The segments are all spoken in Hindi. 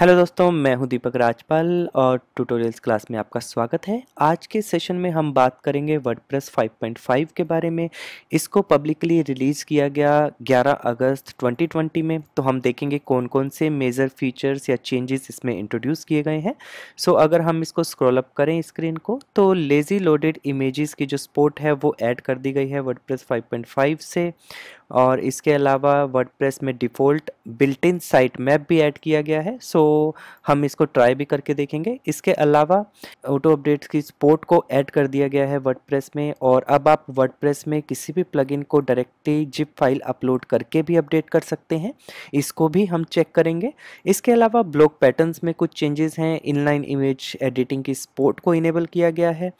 हेलो दोस्तों मैं हूं दीपक राजपाल और ट्यूटोरियल्स क्लास में आपका स्वागत है आज के सेशन में हम बात करेंगे वर्डप्रेस 5.5 के बारे में इसको पब्लिकली रिलीज़ किया गया 11 अगस्त 2020 में तो हम देखेंगे कौन कौन से मेजर फीचर्स या चेंजेस इसमें इंट्रोड्यूस किए गए हैं सो अगर हम इसको स्क्रॉल अप करें स्क्रीन को तो लेज़ी लोडेड इमेज़ की जो स्पोर्ट है वो ऐड कर दी गई है वर्ड प्रेस से और इसके अलावा वर्डप्रेस में default built in site map भी ऐड किया गया है सो हम इसको ट्राई भी करके देखेंगे इसके अलावा ऑटो अपडेट्स की सपोर्ट को ऐड कर दिया गया है वर्डप्रेस में और अब आप वर्डप्रेस में किसी भी प्लगइन को डायरेक्टली जिप फाइल अपलोड करके भी अपडेट कर सकते हैं इसको भी हम चेक करेंगे इसके अलावा ब्लॉक पैटर्न्स में कुछ चेंजेस हैं इनलाइन इमेज एडिटिंग की सपोर्ट को इनेबल किया गया है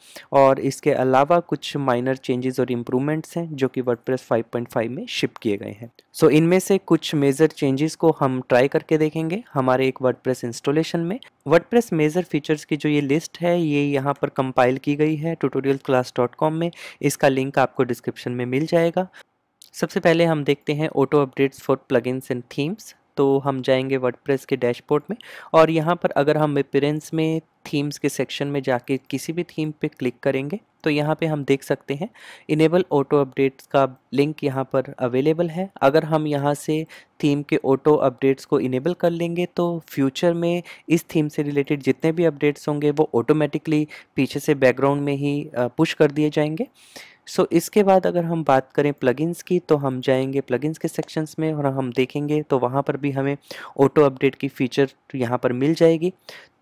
और इसके अलावा कुछ माइनर चेंजेस और इम्प्रूवमेंट्स हैं जो कि वर्ड प्रेस में शिप किए गए हैं सो so, इनमें से कुछ मेजर चेंजेस को हम ट्राई करके देखेंगे हमारे एक वर्डप्रेस इंस्टॉलेशन में वर्डप्रेस मेजर फीचर्स की जो ये लिस्ट है ये यहाँ पर कंपाइल की गई है ट्यूटोरियल क्लास डॉट कॉम में इसका लिंक आपको डिस्क्रिप्शन में मिल जाएगा सबसे पहले हम देखते हैं auto updates for plugins and themes तो हम जाएंगे वर्डप्रेस के डैशबोर्ड में और यहाँ पर अगर हम अपेरेंस में थीम्स के सेक्शन में जाके किसी भी थीम पे क्लिक करेंगे तो यहाँ पे हम देख सकते हैं इनेबल ऑटो अपडेट्स का लिंक यहाँ पर अवेलेबल है अगर हम यहाँ से थीम के ऑटो अपडेट्स को इनेबल कर लेंगे तो फ्यूचर में इस थीम से रिलेटेड जितने भी अपडेट्स होंगे वो ऑटोमेटिकली पीछे से बैकग्राउंड में ही पुश कर दिए जाएंगे सो इसके बाद अगर हम बात करें प्लगइन्स की तो हम जाएंगे प्लगइन्स के सेक्शंस में और हम देखेंगे तो वहाँ पर भी हमें ऑटो अपडेट की फ़ीचर यहाँ पर मिल जाएगी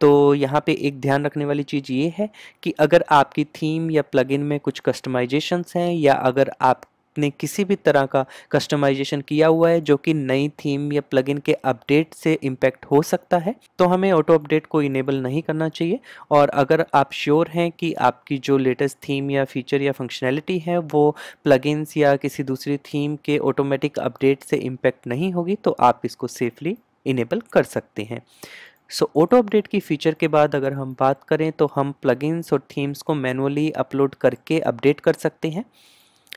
तो यहाँ पे एक ध्यान रखने वाली चीज़ ये है कि अगर आपकी थीम या प्लगइन में कुछ कस्टमाइजेशंस हैं या अगर आप ने किसी भी तरह का कस्टमाइजेशन किया हुआ है जो कि नई थीम या प्लगइन के अपडेट से इम्पैक्ट हो सकता है तो हमें ऑटो अपडेट को इनेबल नहीं करना चाहिए और अगर आप श्योर हैं कि आपकी जो लेटेस्ट थीम या फीचर या फंक्शनैलिटी है वो प्लगइन्स या किसी दूसरी थीम के ऑटोमेटिक अपडेट से इम्पैक्ट नहीं होगी तो आप इसको सेफली इनेबल कर सकते हैं सो ऑटो अपडेट की फ़ीचर के बाद अगर हम बात करें तो हम प्लगइन्स और थीम्स को मैनुअली अपलोड करके अपडेट कर सकते हैं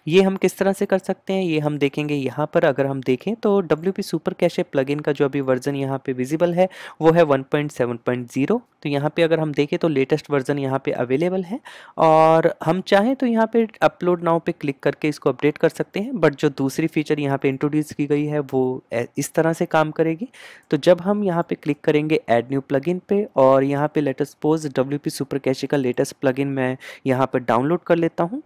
ये हम किस तरह से कर सकते हैं ये हम देखेंगे यहाँ पर अगर हम देखें तो W P super cache plugin का जो अभी वर्जन यहाँ पे विजिबल है वो है 1.7.0 तो यहाँ पे अगर हम देखें तो लेटेस्ट वर्जन यहाँ पे अवेलेबल है और हम चाहें तो यहाँ पे अपलोड नाउ पे क्लिक करके इसको अपडेट कर सकते हैं बट जो दूसरी फीचर यहाँ पे इंट्रोड्यूस की गई है वो इस तरह से काम करेगी तो जब हम यहाँ पर क्लिक करेंगे एड न्यू इन पर और यहाँ पर लेटेस्ट पोज डब्ल्यू पी सुपर कैशे का लेटेस्ट इन मैं यहाँ पर डाउनलोड कर लेता हूँ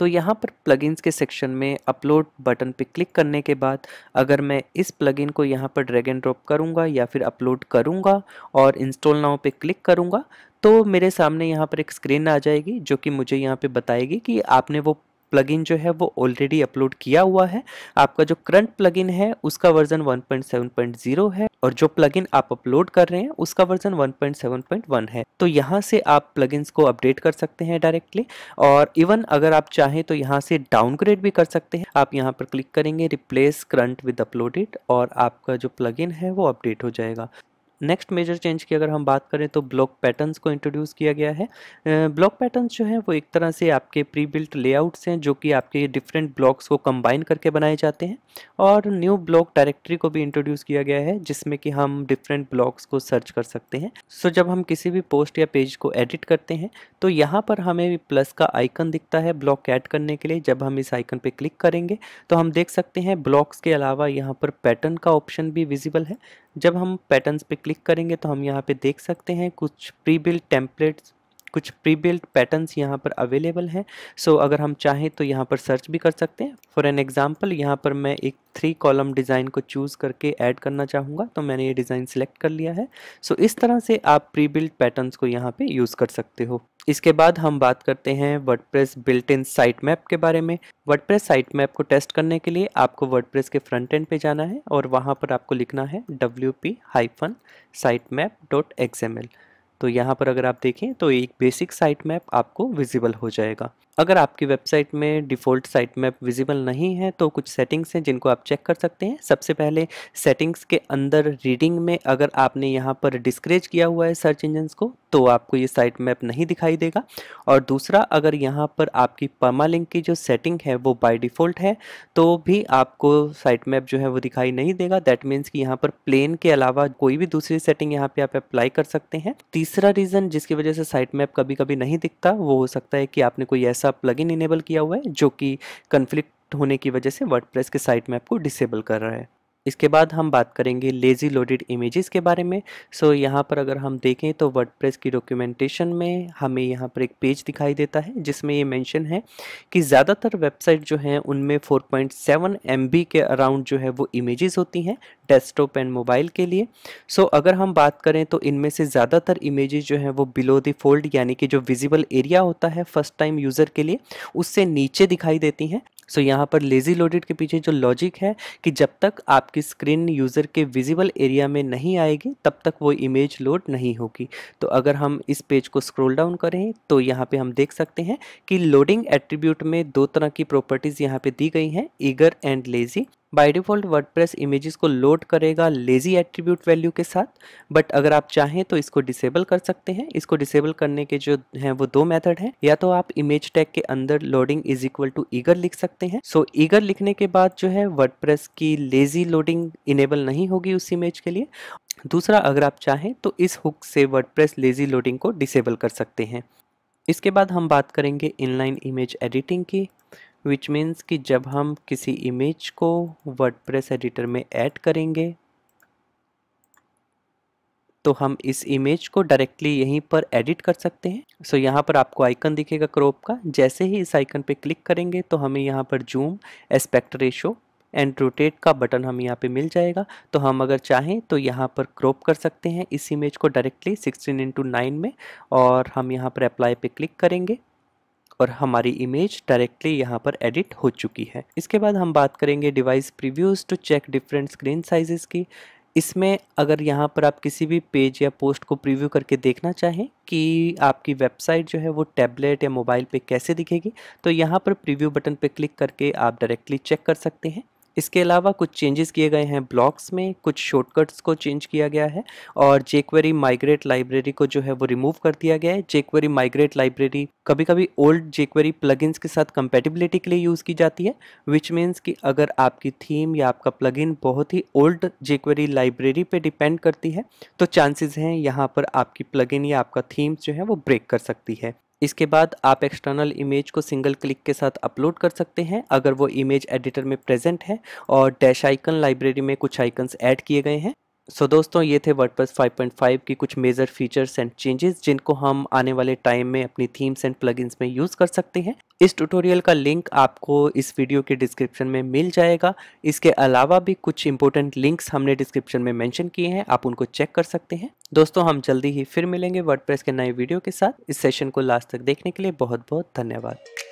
तो यहाँ पर प्लगइन्स के सेक्शन में अपलोड बटन पे क्लिक करने के बाद अगर मैं इस प्लगइन को यहाँ पर ड्रैग एंड ड्रॉप करूँगा या फिर अपलोड करूँगा और इंस्टॉल नाउ पे क्लिक करूँगा तो मेरे सामने यहाँ पर एक स्क्रीन आ जाएगी जो कि मुझे यहाँ पे बताएगी कि आपने वो प्लगइन जो है वो ऑलरेडी अपलोड किया हुआ है आपका जो करंट प्लगइन है उसका वर्जन 1.7.0 है और जो प्लगइन आप अपलोड कर रहे हैं उसका वर्जन 1.7.1 है तो यहाँ से आप प्लगइन्स को अपडेट कर सकते हैं डायरेक्टली और इवन अगर आप चाहें तो यहाँ से डाउनग्रेड भी कर सकते हैं आप यहाँ पर क्लिक करेंगे रिप्लेस करंट विद अपलोडेड और आपका जो प्लगइन है वो अपडेट हो जाएगा नेक्स्ट मेजर चेंज की अगर हम बात करें तो ब्लॉक पैटर्न्स को इंट्रोड्यूस किया गया है ब्लॉक पैटर्न्स जो हैं वो एक तरह से आपके प्री बिल्ट लेआउट्स हैं जो कि आपके डिफरेंट ब्लॉक्स को कंबाइन करके बनाए जाते हैं और न्यू ब्लॉक डायरेक्टरी को भी इंट्रोड्यूस किया गया है जिसमें कि हम डिफरेंट ब्लॉक्स को सर्च कर सकते हैं सो so, जब हम किसी भी पोस्ट या पेज को एडिट करते हैं तो यहाँ पर हमें प्लस का आइकन दिखता है ब्लॉक ऐड करने के लिए जब हम इस आइकन पर क्लिक करेंगे तो हम देख सकते हैं ब्लॉक्स के अलावा यहाँ पर पैटर्न का ऑप्शन भी विजिबल है जब हम पैटर्न्स पे क्लिक करेंगे तो हम यहाँ पे देख सकते हैं कुछ प्री बिल्ड टेम्पलेट्स कुछ प्री बिल्ड पैटर्न्स यहाँ पर अवेलेबल हैं सो so, अगर हम चाहें तो यहाँ पर सर्च भी कर सकते हैं फॉर एन एग्ज़ाम्पल यहाँ पर मैं एक थ्री कॉलम डिज़ाइन को चूज़ करके ऐड करना चाहूँगा तो मैंने ये डिज़ाइन सेलेक्ट कर लिया है सो so, इस तरह से आप प्री बिल्ड पैटर्न्स को यहाँ पे यूज़ कर सकते हो इसके बाद हम बात करते हैं WordPress built in site map के बारे में वर्ड प्रेस साइट मैप को टेस्ट करने के लिए आपको वर्ड प्रेस के फ्रंट एंड पे जाना है और वहाँ पर आपको लिखना है W P hyphen site map dot X M L तो यहाँ पर अगर आप देखें तो एक बेसिक साइट मैप आपको विजिबल हो जाएगा अगर आपकी वेबसाइट में डिफ़ॉल्ट साइट मैप विजिबल नहीं है तो कुछ सेटिंग्स हैं जिनको आप चेक कर सकते हैं सबसे पहले सेटिंग्स के अंदर रीडिंग में अगर आपने यहाँ पर डिस्करेज किया हुआ है सर्च इंजन्स को तो आपको ये साइट मैप नहीं दिखाई देगा और दूसरा अगर यहाँ पर आपकी परमालिंक की जो सेटिंग है वो बाय डिफ़ॉल्ट है तो भी आपको साइट मैप जो है वो दिखाई नहीं देगा दैट मीन्स कि यहाँ पर प्लेन के अलावा कोई भी दूसरी सेटिंग यहाँ पे आप अप्लाई कर सकते हैं तीसरा रीज़न जिसकी वजह से साइट मैप कभी कभी नहीं दिखता वो हो सकता है कि आपने कोई ऐसा प्लग इनेबल किया हुआ है जो कि कन्फ्लिक्ट होने की वजह से वर्डप्रेस के साइट मैप को डिसेबल कर रहा है इसके बाद हम बात करेंगे लेज़ी लोडेड इमेजेस के बारे में सो so, यहाँ पर अगर हम देखें तो वर्डप्रेस की डॉक्यूमेंटेशन में हमें यहाँ पर एक पेज दिखाई देता है जिसमें ये मेंशन है कि ज़्यादातर वेबसाइट जो हैं उनमें 4.7 पॉइंट के अराउंड जो है वो इमेजेस होती हैं डेस्कटॉप एंड मोबाइल के लिए सो so, अगर हम बात करें तो इनमें से ज़्यादातर इमेज़ जो हैं वो बिलो द फोल्ड यानी कि जो विजिबल एरिया होता है फर्स्ट टाइम यूज़र के लिए उससे नीचे दिखाई देती हैं सो यहाँ पर लेज़ी लोडेड के पीछे जो लॉजिक है कि जब तक आपकी स्क्रीन यूज़र के विजिबल एरिया में नहीं आएगी तब तक वो इमेज लोड नहीं होगी तो अगर हम इस पेज को स्क्रोल डाउन करें तो यहाँ पे हम देख सकते हैं कि लोडिंग एट्रीब्यूट में दो तरह की प्रॉपर्टीज़ यहाँ पे दी गई हैं eager and lazy by default WordPress images को लोड करेगा लेज़ी एट्रीब्यूट वैल्यू के साथ बट अगर आप चाहें तो इसको डिसेबल कर सकते हैं इसको डिसेबल करने के जो हैं वो दो मेथड हैं या तो आप इमेज टैग के अंदर loading is equal to eager लिख सकते हैं सो so, ईगर लिखने के बाद जो है वर्डप्रेस की लेज़ी लोडिंग इनेबल नहीं होगी उस इमेज के लिए दूसरा अगर आप चाहें तो इस हुक से वर्डप्रेस लेज़ी लोडिंग को डिसेबल कर सकते हैं इसके बाद हम बात करेंगे इनलाइन इमेज एडिटिंग की विच मीन्स कि जब हम किसी इमेज को वर्डप्रेस एडिटर में ऐड करेंगे तो हम इस इमेज को डायरेक्टली यहीं पर एडिट कर सकते हैं सो so, यहाँ पर आपको आइकन दिखेगा क्रॉप का जैसे ही इस आइकन पे क्लिक करेंगे तो हमें यहाँ पर zoom aspect ratio and rotate का बटन हम यहाँ पे मिल जाएगा तो हम अगर चाहें तो यहाँ पर क्रॉप कर सकते हैं इस इमेज को डायरेक्टली 16 इंटू नाइन में और हम यहाँ पर अप्लाई पे क्लिक करेंगे और हमारी इमेज डायरेक्टली यहाँ पर एडिट हो चुकी है इसके बाद हम बात करेंगे device previews to check different screen sizes की इसमें अगर यहाँ पर आप किसी भी पेज या पोस्ट को प्रीव्यू करके देखना चाहें कि आपकी वेबसाइट जो है वो टैबलेट या मोबाइल पे कैसे दिखेगी तो यहाँ पर प्रीव्यू बटन पे क्लिक करके आप डायरेक्टली चेक कर सकते हैं इसके अलावा कुछ चेंजेस किए गए हैं ब्लॉक्स में कुछ शॉर्टकट्स को चेंज किया गया है और जेक्वेरी माइग्रेट लाइब्रेरी को जो है वो रिमूव कर दिया गया है जेक्वेरी माइग्रेट लाइब्रेरी कभी कभी ओल्ड जेक्वेरी प्लगइन्स के साथ कंपेटिबिलिटी के लिए यूज़ की जाती है विच मीन्स कि अगर आपकी थीम या आपका प्लग बहुत ही ओल्ड जेक्वेरी लाइब्रेरी पर डिपेंड करती है तो चांसेज़ हैं यहाँ पर आपकी प्लग या आपका थीम्स जो है वो ब्रेक कर सकती है इसके बाद आप एक्सटर्नल इमेज को सिंगल क्लिक के साथ अपलोड कर सकते हैं अगर वो इमेज एडिटर में प्रेजेंट है और डैश आइकन लाइब्रेरी में कुछ आइकन्स ऐड किए गए हैं सो so, दोस्तों ये थे वर्डप्रेस 5.5 की कुछ मेजर फीचर्स एंड चेंजेस जिनको हम आने वाले टाइम में अपनी थीम्स एंड प्लगइन्स में यूज़ कर सकते हैं इस ट्यूटोरियल का लिंक आपको इस वीडियो के डिस्क्रिप्शन में मिल जाएगा इसके अलावा भी कुछ इंपॉर्टेंट लिंक्स हमने डिस्क्रिप्शन में मेंशन किए हैं आप उनको चेक कर सकते हैं दोस्तों हम जल्दी ही फिर मिलेंगे वर्डप्रेस के नए वीडियो के साथ इस सेशन को लास्ट तक देखने के लिए बहुत बहुत धन्यवाद